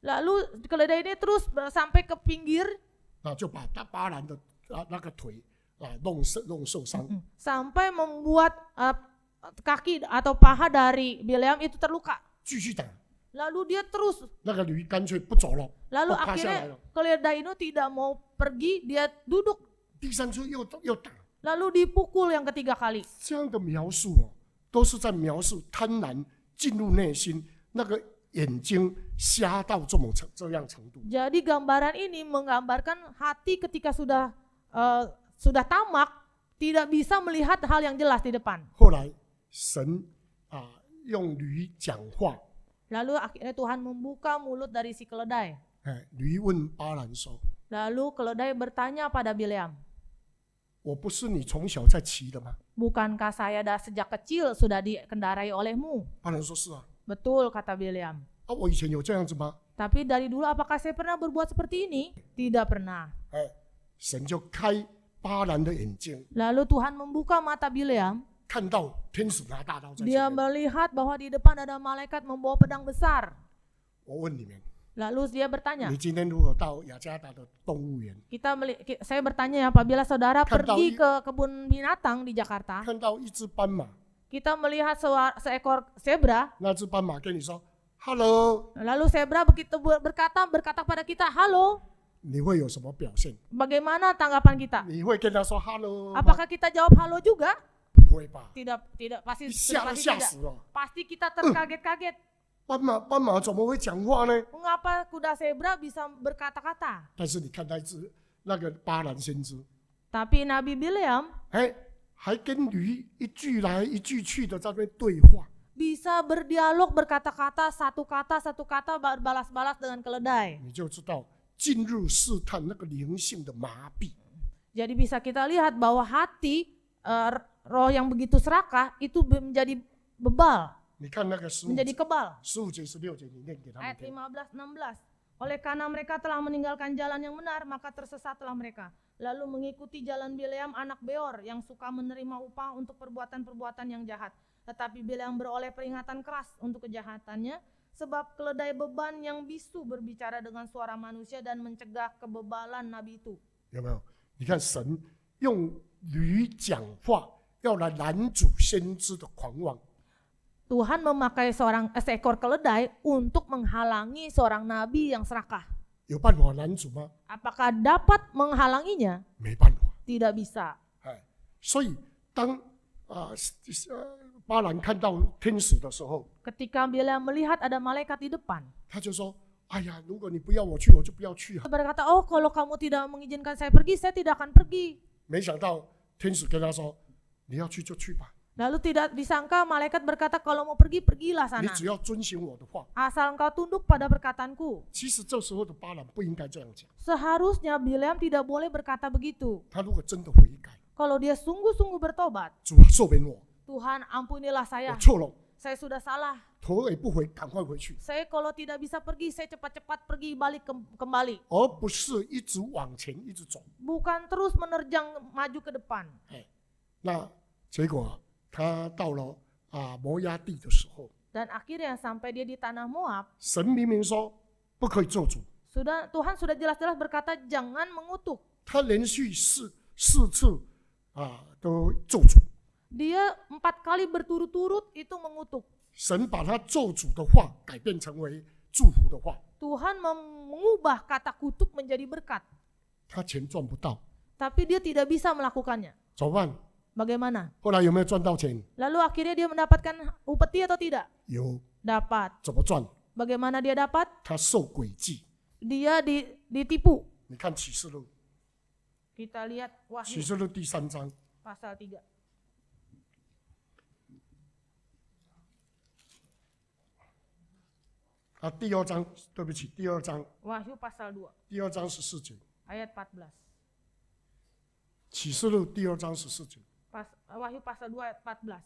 S1: Lalu keledai ini terus sampai ke pinggir. 啊那个腿啊弄受弄受伤。
S2: Sampai membuat kaki atau paha dari Bileam itu terluka. dia terus.
S1: Lalu akhirnya
S2: keledai itu tidak mau pergi, dia duduk.
S1: Lalu dipukul yang ketiga kali.
S2: gambaran ini menggambarkan hati ketika sudah Eh, sudah tamak tidak bisa melihat hal yang jelas di depan. Lalu akhirnya Tuhan membuka mulut dari si keledai. Lalu keledai bertanya pada Bileam. bukankah saya dah sejak kecil sudah dikendarai olehmu? Betul kata Bileam. Tapi dari dulu apakah saya pernah berbuat seperti ini? Tidak pernah.
S1: 神就开巴兰的眼睛。
S2: Lalu Tuhan membuka mata Bileam. Dia melihat bahwa di depan ada malaikat membawa pedang besar. Lalu dia bertanya. Kita saya bertanya ya, apabila saudara kan pergi ke kebun binatang di Jakarta. Kan kita melihat seekor zebra. Lalu zebra begitu berkata berkata pada kita,
S1: "Halo." 你会有什么表现
S2: ？Bagaimana tanggapan kita？你会跟他说 hello Apakah kita jawab halo juga？不会吧？tidak tidak pasti 一下都 pasti kita <coughs> terkaget-kaget.
S1: Mengapa
S2: kuda zebra bisa
S1: berkata-kata? 但是你看那一只那个巴兰先知，Tapi Nabi William Bisa
S2: berdialog berkata-kata satu kata satu kata balas-balas dengan keledai. 进
S1: 入试探那个灵性的麻痹。
S2: Jadi bisa kita lihat bahwa hati eh, roh yang begitu serakah itu menjadi bebal.
S1: Menjadi kebal.
S2: belas, enam belas. Oleh karena mereka telah meninggalkan jalan yang benar, maka tersesatlah mereka. Lalu mengikuti jalan Bileam anak Beor yang suka menerima upah untuk perbuatan-perbuatan yang jahat. Tetapi Bileam beroleh peringatan keras untuk kejahatannya Sebab keledai beban yang bisu berbicara dengan suara manusia dan mencegah kebebalan nabi itu.
S1: Iya, Tuhan memakai
S2: seorang eh, seekor keledai untuk menghalangi seorang nabi yang serakah. Apakah dapat menghalanginya? Tidak bisa.
S1: 所以当啊、呃、巴兰看到天使的时候
S2: ，ketika bila melihat ada malaikat di depan，他就说：“哎呀，如果你不要我去，我就不要去。” berkata, "Oh, kalau kamu tidak mengizinkan saya pergi, saya tidak akan pergi."
S1: 没想到天使跟他说：“你要去就去吧。”
S2: Lalu tidak disangka malaikat berkata kalau mau pergi pergilah sana。你只要遵循我的话，asal 你只要遵循我的话, engkau tunduk pada perkataanku. Seharusnya Bileam tidak boleh berkata begitu. Kalau dia sungguh-sungguh bertobat, Tuhan ampunilah saya. Saya sudah salah. Saya kalau tidak bisa pergi, saya cepat-cepat pergi balik ke, kembali. Bukan terus menerjang maju ke depan. Dan akhirnya sampai dia di tanah Moab.
S1: Sudah
S2: Tuhan sudah jelas-jelas berkata jangan mengutuk dia empat kali berturut-turut itu mengutuk. Tuhan mengubah kata kutuk menjadi berkat. Tapi dia tidak bisa melakukannya. Bagaimana? Lalu akhirnya dia mendapatkan upeti atau tidak? Dapat. Bagaimana dia dapat? Dia ditipu. Kita lihat Wahyu pasal 3.
S1: 啊，第二章，对不起，第二章。
S2: Wahyu pasal 2.
S1: 第二章十四节。Ayat 14. 启示录第二章十四节。
S2: Pas, Wahyu pasal dua ayat 14.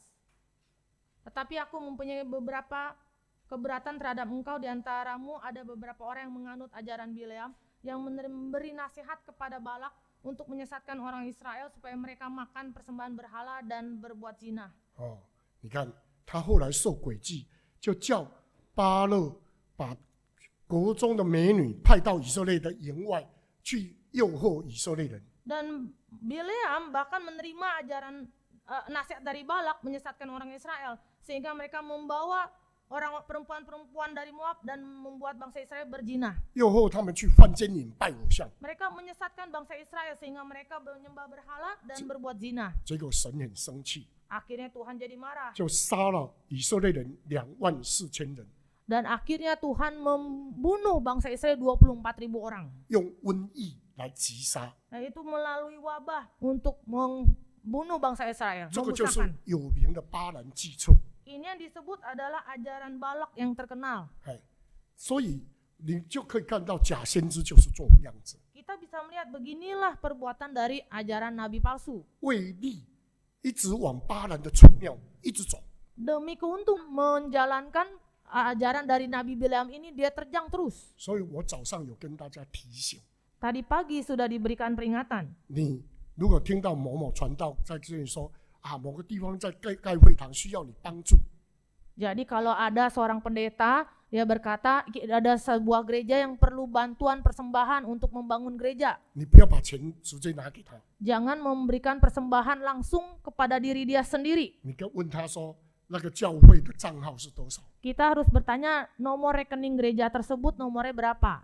S2: Tetapi aku mempunyai beberapa keberatan terhadap engkau di antaramu ada beberapa orang yang menganut ajaran Bileam yang memberi nasihat kepada Balak untuk menyesatkan orang Israel supaya mereka makan persembahan berhala dan berbuat zina.
S1: Oh, 你看，他后来受诡计，就叫巴勒把国中的美女派到以色列的营外去诱惑以色列人。
S2: Dan Bileam bahkan menerima ajaran uh, nasihat dari Balak menyesatkan orang Israel sehingga mereka membawa orang perempuan-perempuan dari Moab dan membuat bangsa Israel berzina. Mereka menyesatkan bangsa Israel sehingga mereka menyembah berhala dan
S1: berbuat zina.
S2: Akhirnya Tuhan jadi marah dan akhirnya Tuhan membunuh bangsa Israel 24 ribu orang.
S1: Nah
S2: itu melalui wabah untuk membunuh
S1: bangsa Israel.
S2: Ini yang disebut adalah ajaran balak yang terkenal. Kita bisa melihat beginilah perbuatan dari ajaran nabi palsu. Demi keuntung menjalankan Ah, ajaran dari Nabi Bilam ini dia terjang terus. Tadi pagi sudah diberikan peringatan. Jadi, kalau ada seorang pendeta dia berkata ada sebuah gereja yang perlu bantuan persembahan untuk membangun gereja. Jangan memberikan persembahan langsung kepada diri dia sendiri kita harus bertanya nomor rekening gereja tersebut nomornya berapa.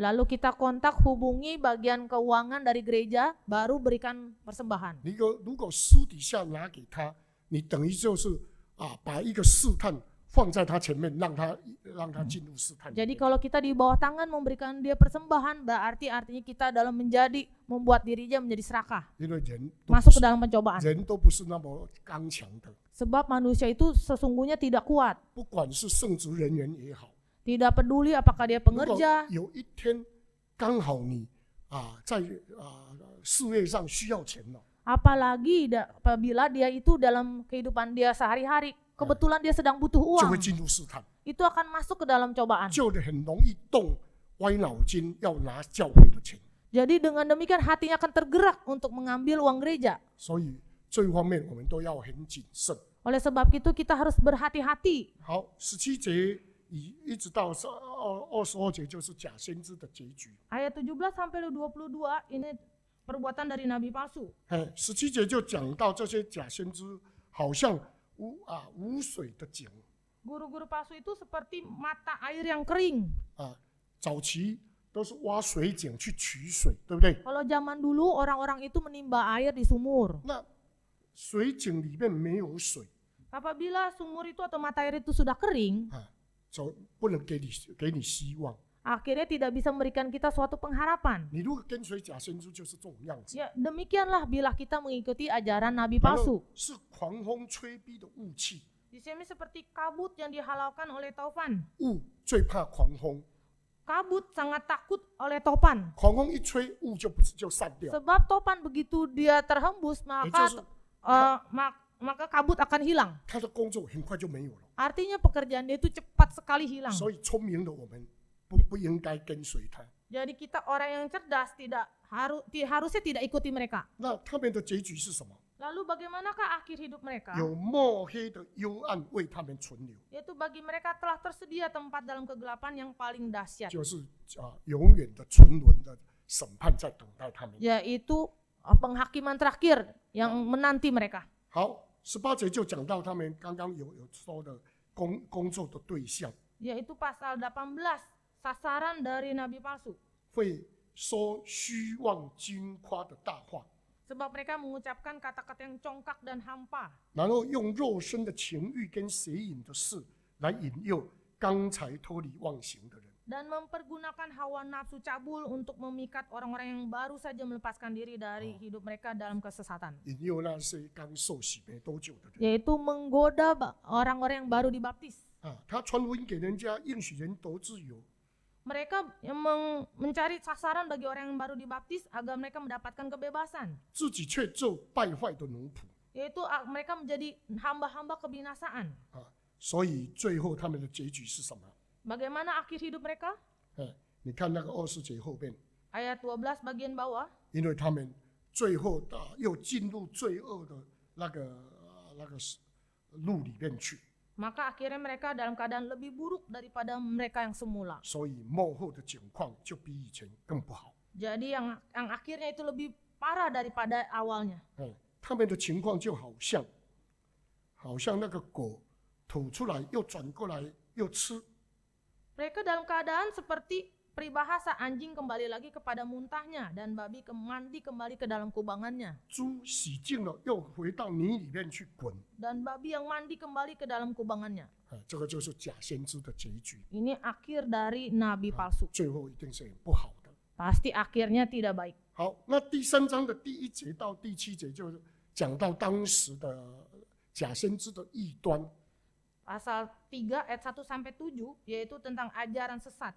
S2: Lalu kita kontak hubungi bagian keuangan dari gereja baru berikan persembahan.
S1: 你如果私底下拿给他，你等于就是啊，把一个试探放在他前面，让他让他进入试探。
S2: Jadi kalau kita di bawah tangan memberikan dia persembahan, berarti artinya kita dalam menjadi membuat dirinya menjadi serakah. Masuk ke dalam pencobaan. Sebab manusia itu sesungguhnya tidak kuat. Tidak peduli apakah dia pengerja.
S1: 有一天刚好你啊在啊事业上需要钱了。
S2: Apalagi apabila dia itu dalam kehidupan dia sehari-hari kebetulan dia sedang butuh uang,
S1: itu akan masuk ke dalam cobaan.
S2: Jadi dengan demikian hatinya akan tergerak untuk mengambil uang gereja. Oleh sebab itu kita harus berhati-hati. Ayat 17 sampai 22 ini perbuatan dari nabi palsu.
S1: 哎，十七节就讲到这些假先知好像。u a de terjing.
S2: Guru-guru palsu itu seperti mata air yang
S1: kering. Ah,
S2: Kalau zaman dulu orang-orang itu menimba air di sumur. Nah, Apabila sumur itu atau mata air itu sudah kering,
S1: ah, wang
S2: akhirnya tidak bisa memberikan kita suatu pengharapan. Ya, demikianlah bila kita mengikuti ajaran nabi palsu. Di sini seperti kabut yang
S1: dihalaukan oleh taufan.
S2: Kabut sangat takut oleh topan. Sebab topan begitu dia terhembus maka eh, maka maka kabut akan hilang. Artinya pekerjaan dia itu cepat sekali
S1: hilang. 所以聪明的我们不不应该跟随他。
S2: Jadi kita orang yang cerdas tidak
S1: harus harusnya tidak ikuti mereka.
S2: Lalu bagaimanakah akhir hidup mereka? Yaitu bagi mereka telah tersedia tempat dalam kegelapan yang paling dahsyat. Yaitu ah, penghakiman terakhir yang menanti mereka. pasal 18 sasaran dari nabi palsu. Sebab mereka mengucapkan kata-kata yang congkak dan hampa.
S1: 然后用肉身的情欲跟邪淫的事来引诱刚才脱离妄行的人。
S2: Dan mempergunakan hawa nafsu cabul untuk memikat orang-orang yang baru saja melepaskan diri dari ah. hidup mereka dalam kesesatan. Yaitu menggoda orang-orang yang baru dibaptis.
S1: 啊，他传福音给人家，应许人得自由，
S2: mereka meng mencari sasaran bagi orang yang baru dibaptis agar mereka mendapatkan kebebasan. Yaitu ah, mereka menjadi hamba-hamba kebinasaan. Ah, Bagaimana akhir hidup mereka?
S1: Eh, 你看那个二十节后边。
S2: Ayat 12 bagian bawah.
S1: 因为他们最后的又进入罪恶的那个那个路里面去。
S2: maka akhirnya mereka dalam keadaan lebih buruk daripada mereka yang semula. Jadi yang yang akhirnya itu lebih parah daripada awalnya. Eh, mereka dalam keadaan seperti peribahasa anjing kembali lagi kepada muntahnya dan babi kemandi kembali ke dalam kubangannya. Dan babi yang mandi kembali ke dalam kubangannya. Ini akhir dari nabi palsu. Pasti akhirnya tidak baik.
S1: 好，那第三章的第一节到第七节就讲到当时的假先知的异端。
S2: Pasal 3 ayat 1 sampai 7 yaitu tentang ajaran sesat.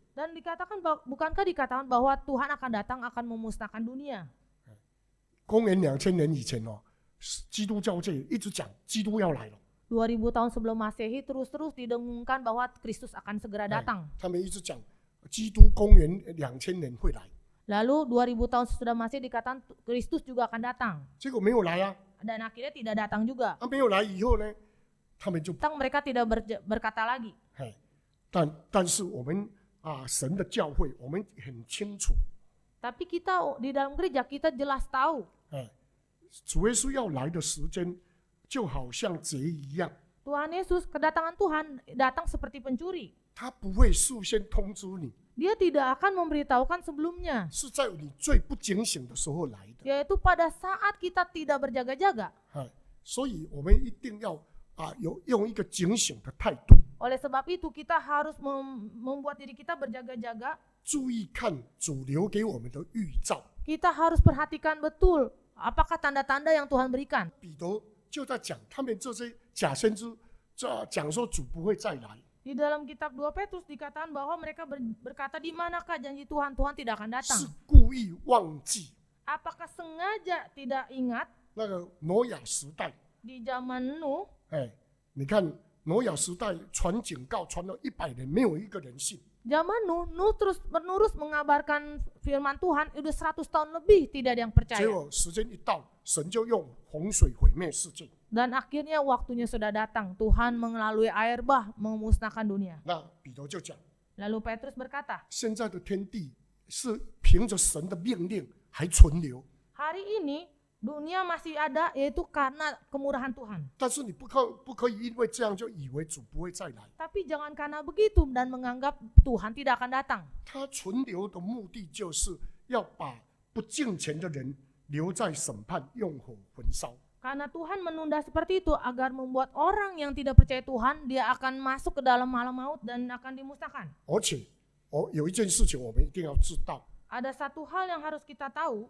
S2: Dan dikatakan bukankah dikatakan bahwa Tuhan akan datang akan memusnahkan dunia? ribu tahun sebelum Masehi terus-terus didengungkan bahwa Kristus akan
S1: segera datang.
S2: dua ribu tahun sudah masih dikatakan Kristus juga akan datang. Dan akhirnya tidak datang juga. Datang mereka tidak berkata lagi.
S1: 啊神的教会，我们很清楚。
S2: Tapi kita di dalam gereja kita jelas tahu
S1: Yesus
S2: kedatangan Tuhan datang seperti pencuri. tidak akan memberitahukan sebelumnya, 是在你最
S1: 不警醒的时候来
S2: 的。yaitu pada saat kita tidak berjaga-jaga. Oleh sebab itu kita harus membuat diri kita berjaga-jaga. Kita harus perhatikan betul apakah tanda-tanda yang Tuhan berikan. Di dalam kitab 2 Petrus dikatakan bahwa mereka ber, berkata di manakah janji Tuhan? Tuhan tidak akan datang. Apakah sengaja tidak ingat? Di zaman Nuh.
S1: Hey, 你看挪亚时代传警告传了一百年，没有一个人信。
S2: Zaman Nuh, Nuh terus menerus mengabarkan firman Tuhan udah 100 tahun lebih tidak ada yang percaya. Dan akhirnya waktunya sudah datang, Tuhan melalui air bah memusnahkan dunia. Nah, Lalu Petrus berkata, Hari ini dunia masih ada yaitu karena kemurahan Tuhan.
S1: Tapi jangan karena begitu dan menganggap Tuhan tidak akan datang.
S2: Karena Tuhan menunda seperti itu agar membuat orang yang tidak percaya Tuhan dia akan masuk ke dalam malam maut dan akan dimusnahkan. Ada satu hal yang harus kita tahu.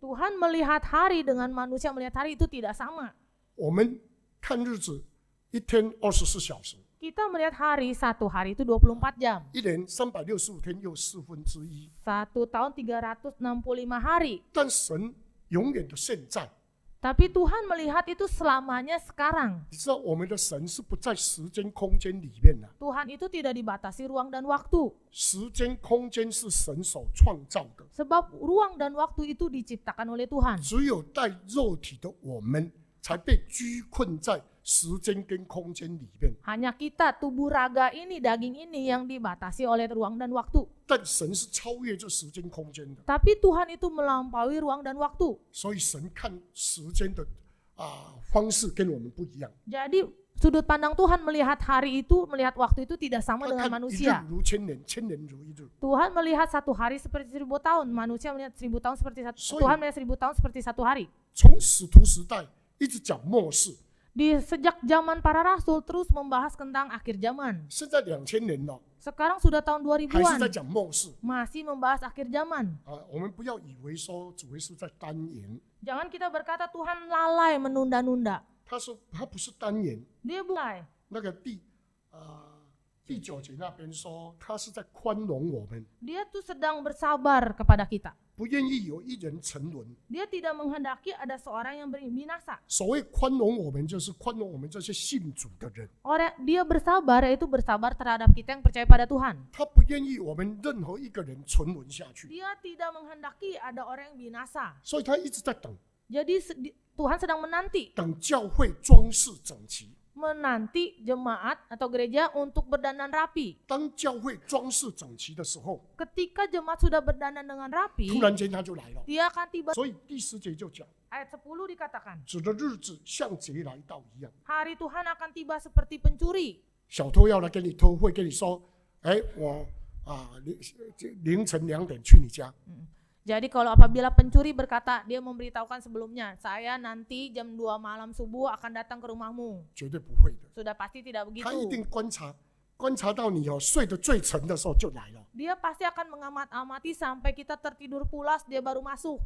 S2: Tuhan melihat hari dengan manusia melihat hari itu tidak sama. Kita melihat hari satu hari itu 24 jam. Satu tahun 365
S1: hari. 但神永远的现在。tapi Tuhan melihat itu selamanya sekarang. Tuhan itu tidak dibatasi ruang dan waktu. Sebab ruang dan waktu itu diciptakan oleh Tuhan.
S2: Hanya kita tubuh raga ini, daging ini yang dibatasi oleh ruang dan waktu.
S1: 但神是超越这时间空间的。
S2: Tapi Tuhan itu
S1: melampaui ruang dan waktu. Jadi
S2: sudut pandang Tuhan melihat hari itu, melihat waktu itu tidak sama dengan manusia. Tuhan melihat satu hari seperti seribu tahun, manusia melihat seribu tahun seperti satu, Tuhan melihat seribu tahun seperti satu hari. sejak zaman para rasul terus membahas tentang akhir zaman sekarang sudah tahun 2000-an. masih membahas akhir zaman. jangan kita berkata Tuhan lalai menunda-nunda.
S1: dia bukan. dia tuh sedang bersabar kepada kita. 不愿意有一人沉沦。
S2: Dia tidak menghendaki ada seorang yang binasa. dia bersabar bersabar terhadap kita yang percaya pada Tuhan. tidak menghendaki ada orang yang binasa.
S1: Tuhan sedang menanti
S2: menanti jemaat atau gereja untuk berdandan rapi. Ketika jemaat sudah berdandan dengan rapi, dia akan tiba. ayat 10 dikatakan, hari Tuhan akan tiba seperti pencuri. Hmm. Jadi kalau apabila pencuri berkata, dia memberitahukan sebelumnya, saya nanti jam 2 malam subuh akan datang ke rumahmu. Sudah pasti tidak begitu. Dia pasti akan mengamati-amati sampai kita tertidur pulas, dia baru
S1: masuk.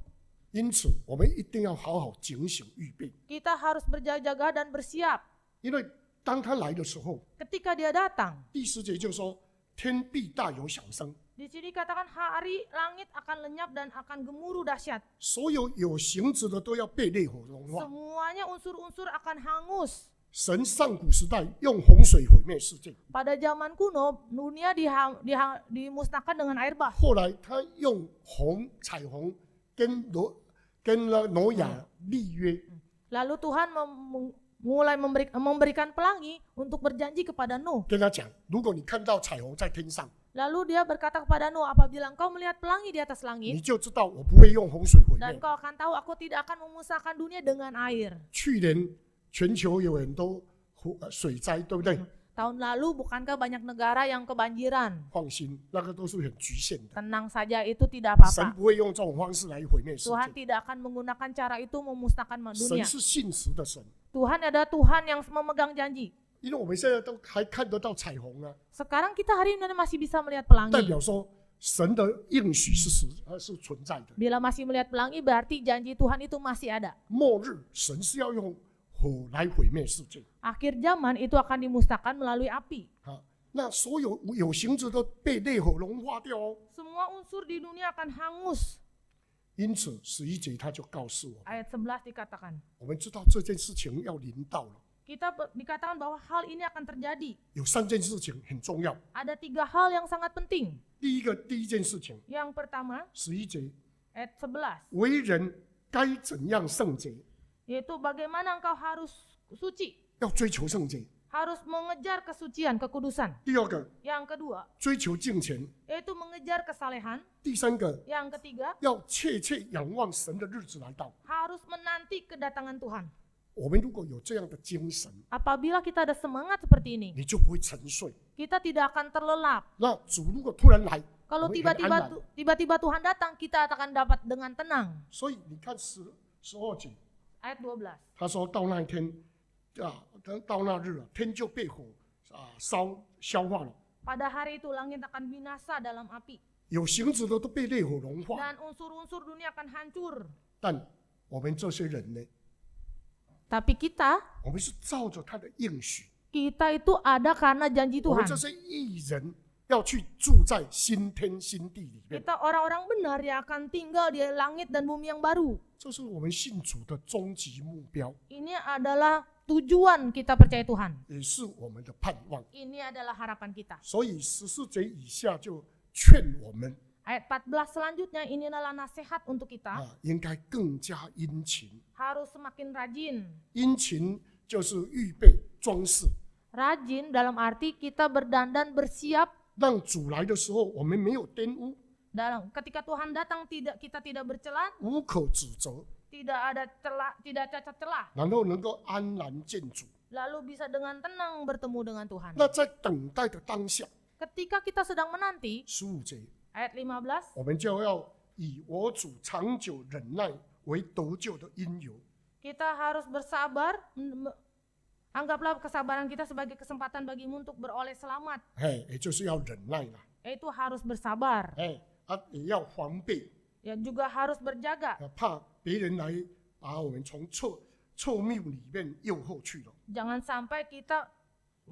S1: Kita
S2: harus berjaga-jaga dan
S1: bersiap. Ketika dia datang，第十节就说天必大有响声。
S2: di sini katakan hari langit akan lenyap dan akan gemuruh
S1: dahsyat. Ya Semuanya unsur-unsur akan hangus. Pada zaman kuno, dunia
S2: dihang, dihang, dimusnahkan dengan air bah. Lalu Tuhan mem, mulai memberi, memberikan pelangi untuk berjanji kepada Nuh. Lalu dia berkata kepada Nuh, apabila engkau melihat pelangi di atas langit, dan kau akan tahu aku tidak akan memusnahkan dunia dengan air. tahun lalu bukankah banyak negara yang kebanjiran? Tenang saja itu tidak apa-apa. Tuhan tidak akan menggunakan cara itu memusnahkan dunia. Tuhan ada Tuhan yang memegang janji. Sekarang kita hari ini masih bisa melihat pelangi. Bila masih melihat pelangi berarti janji Tuhan itu masih ada. Akhir zaman itu akan dimusnahkan melalui api. Semua unsur di dunia akan hangus.
S1: 因此十一节他就告诉我们
S2: Ayat 11 dikatakan,
S1: 我们知道这件事情要临到了。
S2: kita dikatakan bahwa hal ini akan terjadi.
S1: 有三件事情很重要。
S2: Ada tiga hal yang sangat penting.
S1: 第一个，第一件事情
S2: ，Yang pertama, 十一节，ayat 11,
S1: 为人该怎样圣洁
S2: ，yaitu bagaimana engkau harus suci.
S1: 要追求圣洁。
S2: harus mengejar kesucian, kekudusan. Yang kedua, yaitu mengejar kesalehan. Yang ketiga, Harus menanti kedatangan Tuhan.
S1: apabila kita ada semangat seperti ini, kita tidak akan terlelap. kalau
S2: tiba-tiba Tuhan datang, kita akan dapat dengan tenang. ayat 12.
S1: 他说到那一天，啊，等到那日啊，天就被火啊烧消化了。
S2: Pada hari itu langit akan binasa dalam api.
S1: unsur unsur-unsur
S2: dunia akan hancur.
S1: 但我们这些人呢？Tapi kita，我们是照着他的应许。
S2: Kita itu ada karena janji Tuhan. orang orang-orang benar yang akan tinggal di langit dan bumi yang baru. adalah tujuan kita percaya Tuhan. Ini adalah harapan kita. Ayat 14 selanjutnya ini adalah nasihat untuk kita. Harus semakin rajin. Rajin dalam arti kita berdandan bersiap. Dalam ketika Tuhan datang tidak kita tidak bercela, tidak ada celah, tidak cacat celah. Lalu bisa dengan tenang bertemu dengan Tuhan. Nah, Ketika kita sedang menanti, ayat 15, kita harus bersabar, anggaplah kesabaran kita sebagai kesempatan bagimu untuk beroleh selamat.
S1: Hey, Itu harus bersabar. Hey, 啊，也要防备。Ya juga harus berjaga. Ya, 别人来把我们从错错谬里面诱惑去了。
S2: Jangan sampai kita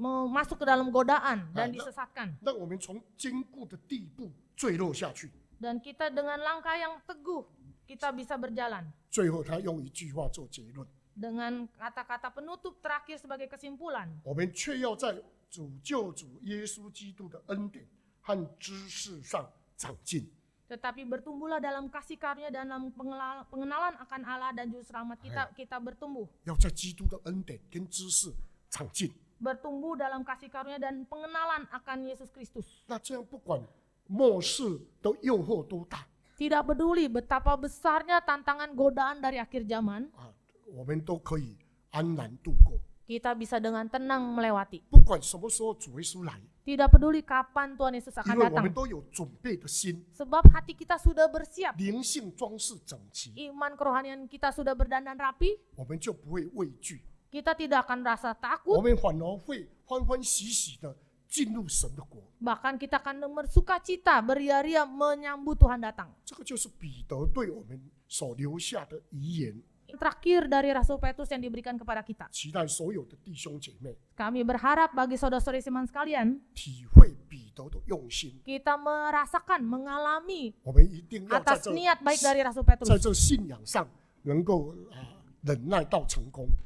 S2: masuk ke dalam godaan dan disesatkan。那我们从
S1: 坚固的地步坠落下去。
S2: Dan kita dengan langkah yang teguh kita bisa berjalan。
S1: 最后他用一句话做结论。
S2: Dengan kata-kata penutup terakhir sebagai kesimpulan。
S1: 我们却要在主救主耶稣基督的恩典和知识上长进。
S2: tetapi bertumbuhlah dalam kasih karunia dan dalam pengenalan akan Allah dan juru selamat kita kita bertumbuh. Bertumbuh dalam kasih karunia dan pengenalan akan Yesus Kristus. Nah, Tidak peduli betapa besarnya tantangan godaan dari akhir zaman. Ah, kita bisa dengan tenang melewati. Tidak peduli kapan Tuhan Yesus akan datang. Sebab hati kita sudah bersiap. Iman kerohanian kita sudah berdandan rapi. Kita tidak akan rasa takut. Bahkan kita akan bersuka cita, beria-ria menyambut Tuhan datang terakhir dari Rasul Petrus yang diberikan kepada kita. Kami berharap bagi saudara-saudari iman sekalian, kita merasakan, mengalami
S1: atas niat baik dari Rasul Petrus.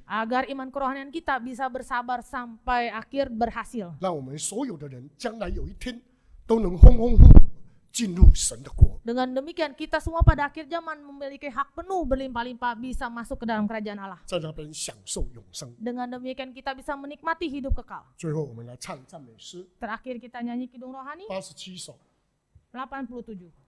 S2: Agar iman kerohanian kita bisa bersabar sampai akhir berhasil.
S1: berhasil.
S2: Dengan demikian kita semua pada akhir zaman memiliki hak penuh berlimpah-limpah bisa masuk ke dalam kerajaan Allah. dengan demikian kita bisa menikmati hidup kekal. Terakhir kita nyanyi kidung rohani. 87 tujuh.